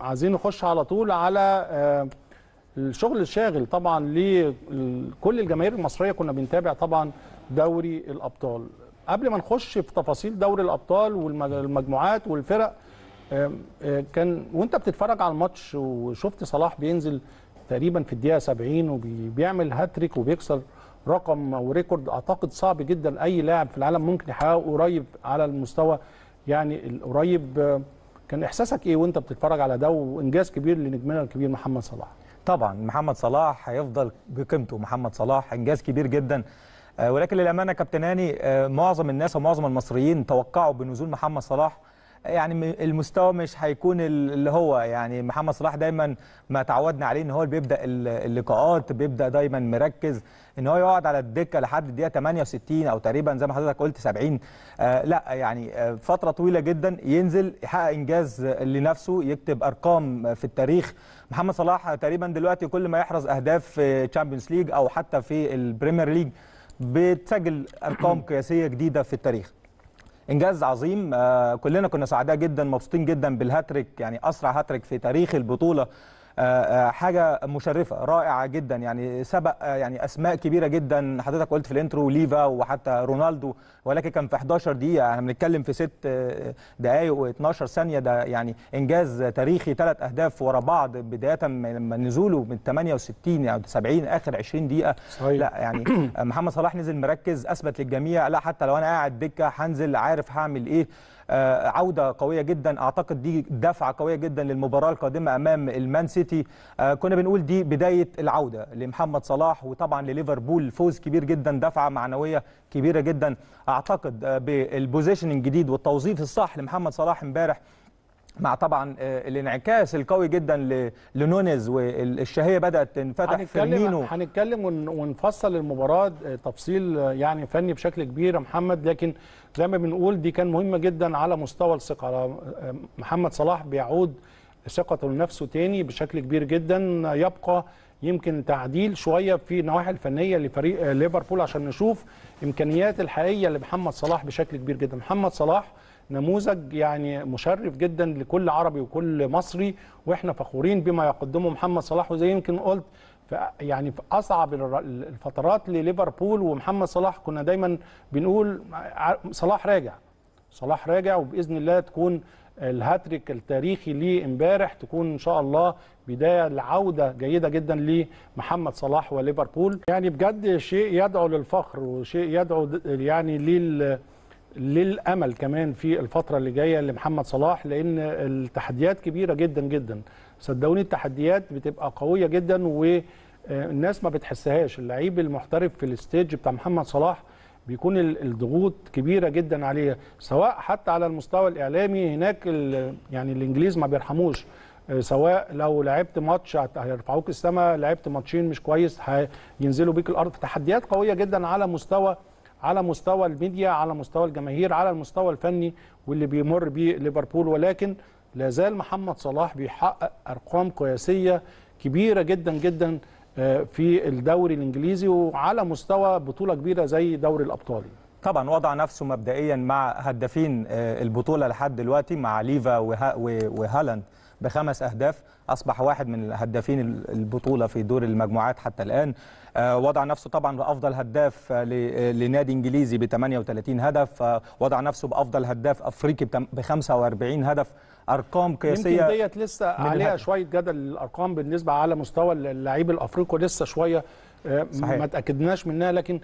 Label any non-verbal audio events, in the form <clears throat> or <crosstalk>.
عايزين نخش على طول على الشغل الشاغل طبعا لكل الجماهير المصريه كنا بنتابع طبعا دوري الابطال قبل ما نخش في تفاصيل دوري الابطال والمجموعات والفرق كان وانت بتتفرج على الماتش وشفت صلاح بينزل تقريبا في الدقيقه 70 وبيعمل هاتريك وبيكسر رقم وريكورد اعتقد صعب جدا اي لاعب في العالم ممكن يحققه قريب على المستوى يعني القريب كان احساسك ايه وانت بتتفرج على ده وانجاز كبير لنجمنا الكبير محمد صلاح طبعا محمد صلاح هيفضل بقيمته محمد صلاح انجاز كبير جدا آه، ولكن للامانه كابتن هاني آه، معظم الناس ومعظم المصريين توقعوا بنزول محمد صلاح يعني المستوى مش هيكون اللي هو يعني محمد صلاح دايما ما تعودنا عليه ان هو اللي بيبدا اللقاءات بيبدا دايما مركز ان هو يقعد على الدكه لحد الدقيقه 68 او تقريبا زي ما حضرتك قلت 70 آه لا يعني آه، فتره طويله جدا ينزل يحقق انجاز لنفسه يكتب ارقام في التاريخ محمد صلاح تقريبا دلوقتي كل ما يحرز اهداف في تشامبيونز ليج او حتى في البريمير ليج بتسجل ارقام قياسيه جديده في التاريخ انجاز عظيم آه، كلنا كنا سعداء جدا مبسوطين جدا بالهاتريك يعني اسرع هاتريك في تاريخ البطوله آه، آه، حاجه مشرفه رائعه جدا يعني سبق آه، يعني اسماء كبيره جدا حضرتك قلت في الانترو ليفا وحتى رونالدو ولكن كان في 11 دقيقه احنا بنتكلم في 6 دقائق و12 ثانيه ده يعني انجاز تاريخي ثلاث اهداف ورا بعض بدايه لما نزوله من 68 او 70 اخر 20 دقيقه صحيح. لا يعني <clears throat> محمد صلاح نزل مركز اثبت للجميع لا حتى لو انا قاعد دكه هنزل عارف هعمل ايه آه، عوده قويه جدا اعتقد دي دفعه قويه جدا للمباراه القادمه امام المان سيتي آه، كنا بنقول دي بدايه العوده لمحمد صلاح وطبعا لليفربول فوز كبير جدا دفعه معنويه كبيره جدا اعتقد آه، بالبوزيشن الجديد والتوظيف الصح لمحمد صلاح امبارح مع طبعا آه، الانعكاس القوي جدا لنونيز والشهيه بدات تنفتح في هنتكلم ونفصل المباراه آه، تفصيل آه، يعني فني بشكل كبير يا محمد لكن زي ما بنقول دي كان مهمه جدا على مستوى الثقه محمد صلاح بيعود ثقته لنفسه تاني بشكل كبير جدا يبقى يمكن تعديل شويه في النواحي الفنيه لفريق ليفربول عشان نشوف امكانيات الحقيقيه لمحمد صلاح بشكل كبير جدا محمد صلاح نموذج يعني مشرف جدا لكل عربي وكل مصري واحنا فخورين بما يقدمه محمد صلاح وزي يمكن قلت يعني في اصعب الفترات لليفربول ومحمد صلاح كنا دايما بنقول صلاح راجع صلاح راجع وباذن الله تكون الهاتريك التاريخي ليه امبارح تكون ان شاء الله بدايه لعوده جيده جدا لمحمد صلاح وليفربول يعني بجد شيء يدعو للفخر وشيء يدعو يعني لل للامل كمان في الفتره اللي جايه لمحمد صلاح لان التحديات كبيره جدا جدا صدقوني التحديات بتبقى قويه جدا والناس ما بتحسهاش اللعيب المحترف في الستيج بتاع محمد صلاح بيكون الضغوط كبيره جدا عليه سواء حتى على المستوى الاعلامي هناك يعني الانجليز ما بيرحموش سواء لو لعبت ماتش هيرفعوك السما لعبت ماتشين مش كويس هينزلوا بيك الارض تحديات قويه جدا على مستوى على مستوى الميديا على مستوى الجماهير على المستوى الفني واللي بيمر بيه ليفربول ولكن لا زال محمد صلاح بيحقق ارقام قياسيه كبيره جدا جدا آه، في الدوري الانجليزي وعلى مستوى بطوله كبيره زي دوري الابطال طبعا وضع نفسه مبدئيا مع هدافين آه، البطوله لحد دلوقتي مع ليفا وهالاند بخمس اهداف اصبح واحد من هدافين البطوله في دور المجموعات حتى الان آه، وضع نفسه طبعا بافضل هداف آه، لنادي انجليزي ب 38 هدف وضع نفسه بافضل هداف افريقي ب 45 هدف ارقام قياسيه يمكن ديت لسه عليها شويه جدل الارقام بالنسبه على مستوى اللعيب الافريقي لسه شويه صحيح. ما تاكدناش منها لكن